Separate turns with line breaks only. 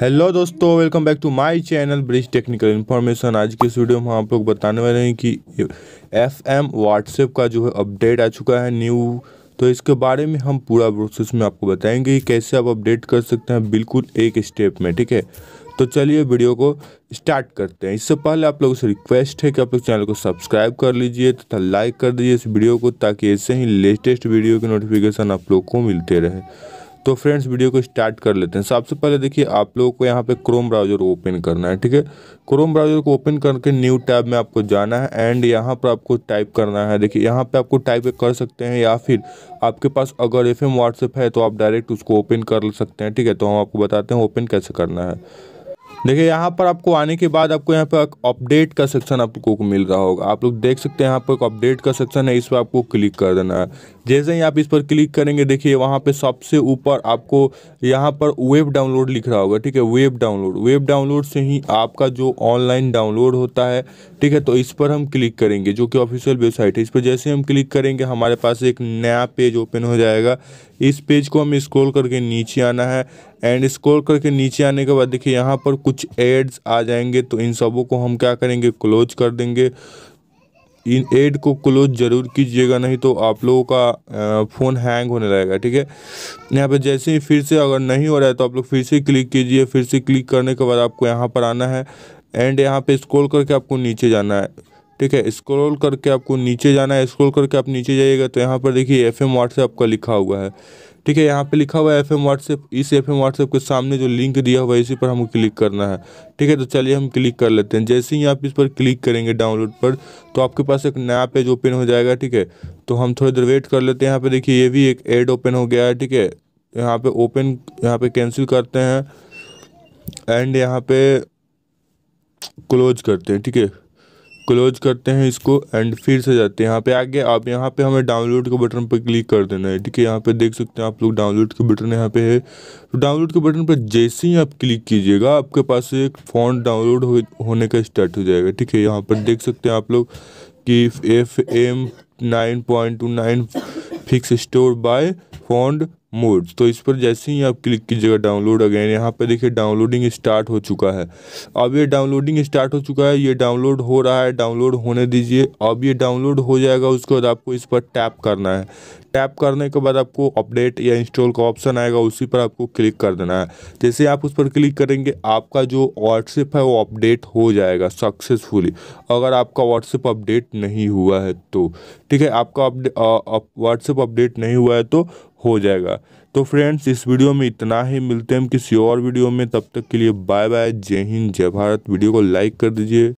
hello दोस्तों welcome back to my channel bridge technical information आज के इस वीडियो में हम आप लोग बताने वाले हैं कि एफ एम व्हाट्सएप का जो है अपडेट आ चुका है न्यू तो इसके बारे में हम पूरा प्रोसेस में आपको बताएंगे कि कैसे आप अपडेट कर सकते हैं बिल्कुल एक स्टेप में ठीक है तो चलिए वीडियो को स्टार्ट करते हैं इससे पहले आप लोगों से रिक्वेस्ट है कि आप लोग चैनल को सब्सक्राइब कर लीजिए तथा लाइक कर दीजिए इस वीडियो को ताकि ऐसे ही लेटेस्ट वीडियो के नोटिफिकेशन आप लोग को मिलते रहे तो फ्रेंड्स वीडियो को स्टार्ट कर लेते हैं सबसे पहले देखिए आप लोगों को यहाँ पे क्रोम ब्राउजर ओपन करना है ठीक है क्रोम ब्राउजर को ओपन करके न्यू टैब में आपको जाना है एंड यहाँ पर आपको टाइप करना है देखिए यहाँ पे आपको टाइप कर सकते हैं या फिर आपके पास अगर एफ एम व्हाट्सएप है तो आप डायरेक्ट उसको ओपन कर सकते हैं ठीक है तो हम आपको बताते हैं ओपन कैसे करना है देखिए यहाँ पर आपको आने के बाद आपको यहाँ पर अपडेट का सेक्शन आपको मिल रहा होगा आप लोग देख सकते हैं यहाँ पर अपडेट का सेक्शन है इस पर आपको क्लिक कर देना है जैसे ही आप इस पर क्लिक करेंगे देखिए वहाँ पे सबसे ऊपर आपको यहाँ पर वेब डाउनलोड लिख रहा होगा ठीक है वेब डाउनलोड वेब डाउनलोड से ही आपका जो ऑनलाइन डाउनलोड होता है ठीक है तो इस पर हम क्लिक करेंगे जो कि ऑफिशियल वेबसाइट है इस पर जैसे हम क्लिक करेंगे हमारे पास एक नया पेज ओपन हो जाएगा इस पेज को हम स्क्रोल करके नीचे आना है एंड स्क्रॉल करके नीचे आने के बाद देखिए यहाँ पर कुछ एड्स आ जाएंगे तो इन सबों को हम क्या करेंगे क्लोज कर देंगे इन एड को क्लोज ज़रूर कीजिएगा नहीं तो आप लोगों का फ़ोन हैंग होने लगेगा ठीक है यहाँ पे जैसे ही फिर से अगर नहीं हो रहा है तो आप लोग फिर से क्लिक कीजिए फिर से क्लिक करने के बाद आपको यहाँ पर आना है एंड यहाँ पे स्क्रॉल करके आपको नीचे जाना है ठीक है स्क्रॉल करके आपको नीचे जाना है स्क्रॉल करके आप नीचे जाइएगा तो यहाँ पर देखिए एफ एम व्हाट्सएप का लिखा हुआ है ठीक है यहाँ पे लिखा हुआ है एफ एम व्हाट्सएप इस एफ एम व्हाट्सएप के सामने जो लिंक दिया हुआ है इसी पर हमको क्लिक करना है ठीक है तो चलिए हम क्लिक कर लेते हैं जैसे ही आप इस पर क्लिक करेंगे डाउनलोड पर तो आपके पास एक नया पेज ओपन हो जाएगा ठीक है तो हम थोड़ी देर वेट कर लेते हैं यहाँ पर देखिए ये भी एक एड ओपन हो गया है ठीक है यहाँ पर ओपन यहाँ पर कैंसिल करते हैं एंड यहाँ पर क्लोज करते हैं ठीक है क्लोज करते हैं इसको एंड फिर से जाते हैं यहाँ पे आगे आप यहाँ पे हमें डाउनलोड के बटन पर क्लिक कर देना है ठीक है यहाँ पे देख सकते हैं आप लोग डाउनलोड के बटन यहाँ पे है तो डाउनलोड के बटन पर जैसे ही आप क्लिक कीजिएगा आपके पास एक फोन डाउनलोड हो, होने का स्टार्ट हो जाएगा ठीक है यहाँ पर देख सकते हैं आप लोग कि F M nine point two nine fix store by fond mode तो इस पर जैसे ही आप क्लिक कीजिएगा डाउनलोड अगेन यहाँ पे देखिए डाउनलोडिंग स्टार्ट हो चुका है अब ये डाउनलोडिंग स्टार्ट हो चुका है ये डाउनलोड हो रहा है डाउनलोड होने दीजिए अब ये डाउनलोड हो जाएगा उसके बाद आपको इस पर टैप करना है टैप करने के बाद आपको अपडेट या इंस्टॉल का ऑप्शन आएगा उसी पर आपको क्लिक कर देना है जैसे आप उस पर क्लिक करेंगे आपका जो व्हाट्सएप है वो अपडेट हो जाएगा सक्सेसफुली अगर आपका व्हाट्सएप अपडेट नहीं हुआ है तो ठीक है आपका व्हाट्सएप अपडेट नहीं हुआ है तो हो जाएगा तो फ्रेंड्स इस वीडियो में इतना ही मिलते हैं हम किसी और वीडियो में तब तक के लिए बाय बाय जय हिंद जय भारत वीडियो को लाइक कर दीजिए